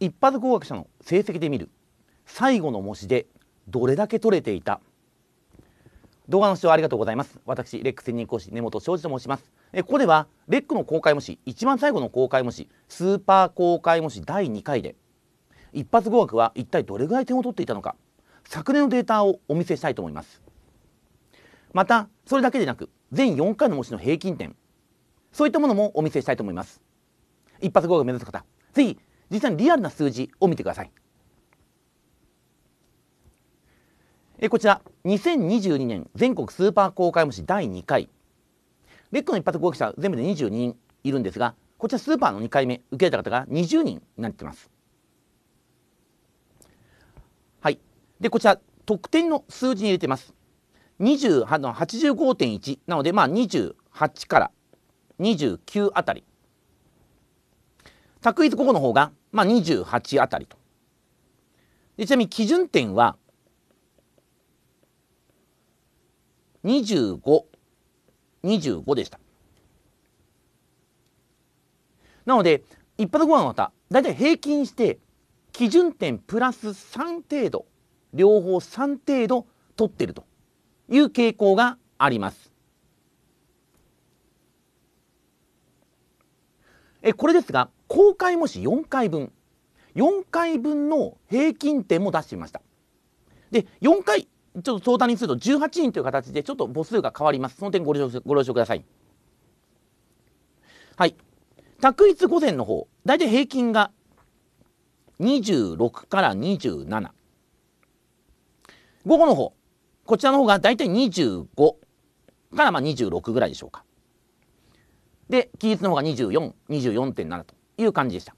一発合格者の成績で見る最後の模試でどれだけ取れていた動画の視聴ありがとうございます。私、レック専任講師、根本庄司と申します。えここでは、レックの公開模試、一番最後の公開模試、スーパー公開模試第2回で、一発合格は一体どれぐらい点を取っていたのか、昨年のデータをお見せしたいと思います。また、それだけでなく、全4回の模試の平均点、そういったものもお見せしたいと思います。一発合格を目指す方、ぜひ実際にリアルな数字を見てください。えこちら2022年全国スーパー公開模試第2回レックの一発合格者全部で22人いるんですがこちらスーパーの2回目受け入れた方が20人になってますはいでこちら得点の数字に入れてます20の85.1なのでまあ28から29あたり択一個々の方が、まあ、28あたりとでちなみに基準点は2525でしたなので一発5ご飯はまた大体平均して基準点プラス3程度両方3程度取ってるという傾向があります。えこれですが公開模試4回分4回分の平均点も出してみましたで4回ちょっと相談にすると18人という形でちょっと母数が変わりますその点ご了承ご了承くださいはい択一午前の方大体平均が26から27午後の方こちらの方が大体25からまあ26ぐらいでしょうかで期日の方が2424.7 24. という感じでした。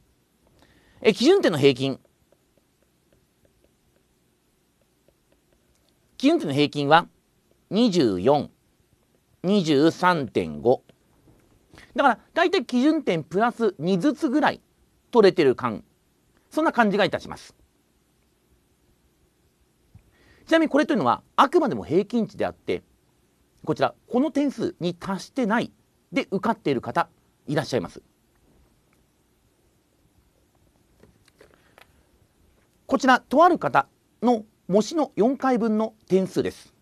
え基準点の平均基準点の平均は2423.5だから大体基準点プラス2ずつぐらい取れてる感そんな感じがいたしますちなみにこれというのはあくまでも平均値であってこちらこの点数に達してないで受かっている方いらっしゃいますこちらとある方の模試の4回分の点数です。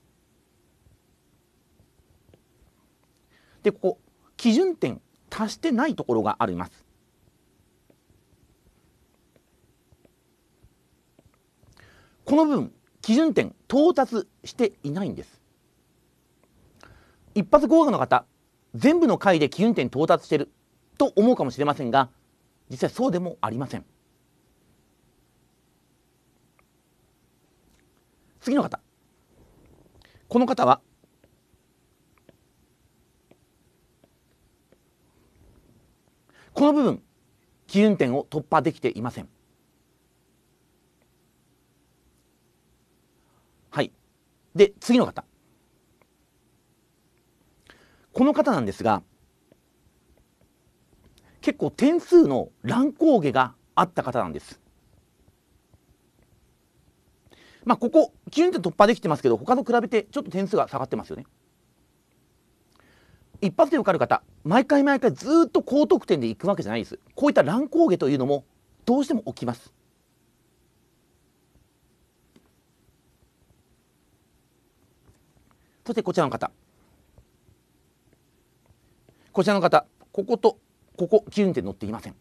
でここ基準点足してないところがあります。この分基準点到達していないんです一発合格の方全部の回で基準点到達していると思うかもしれませんが実際そうでもありません。次の方この方はこの部分基準点を突破できていませんはいで次の方この方なんですが結構点数の乱高下があった方なんですまあここ基準点突破できてますけど他の比べてちょっと点数が下がってますよね。一発で受かる方毎回毎回ずっと高得点でいくわけじゃないですこういった乱高下というのもどうしても起きますそしてこちらの方こちらの方こことここ基準点乗っていません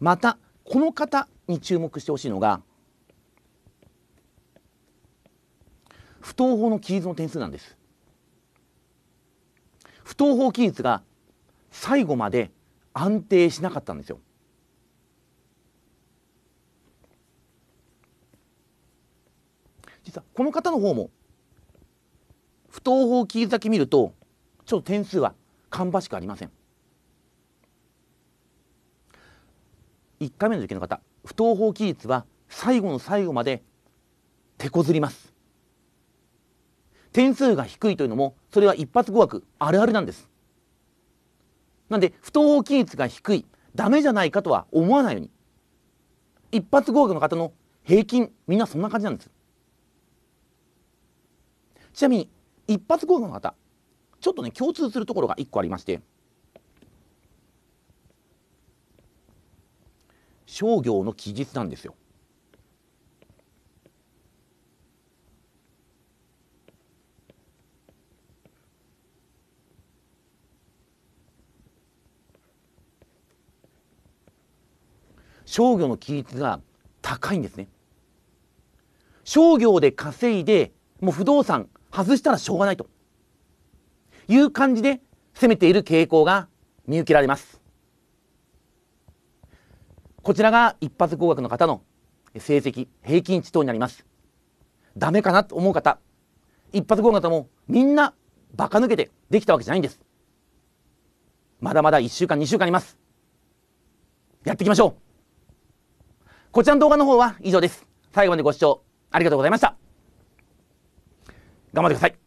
またこの方に注目してほしいのが不等法の記述の点数なんです不等法記述が最後まで安定しなかったんですよ実はこの方の方も不等法記述だけ見るとちょっと点数は芳しくありません1回目の受験の方不等法記述は最後の最後まで手こずります点数が低いというのもそれは一発語学あるあるなんですなんで不等比率が低いダメじゃないかとは思わないように一発合格の方の平均みんなそんな感じなんですちなみに一発合格の方ちょっとね共通するところが1個ありまして商業の記述なんですよ商業の比率が高いんですね。商業で稼いで、もう不動産外したらしょうがないという感じで攻めている傾向が見受けられます。こちらが一発合格の方の成績、平均値等になります。ダメかなと思う方、一発合格もみんなバカ抜けてできたわけじゃないんです。まだまだ1週間、2週間あります。やっていきましょうこちらの動画の方は以上です。最後までご視聴ありがとうございました。頑張ってください。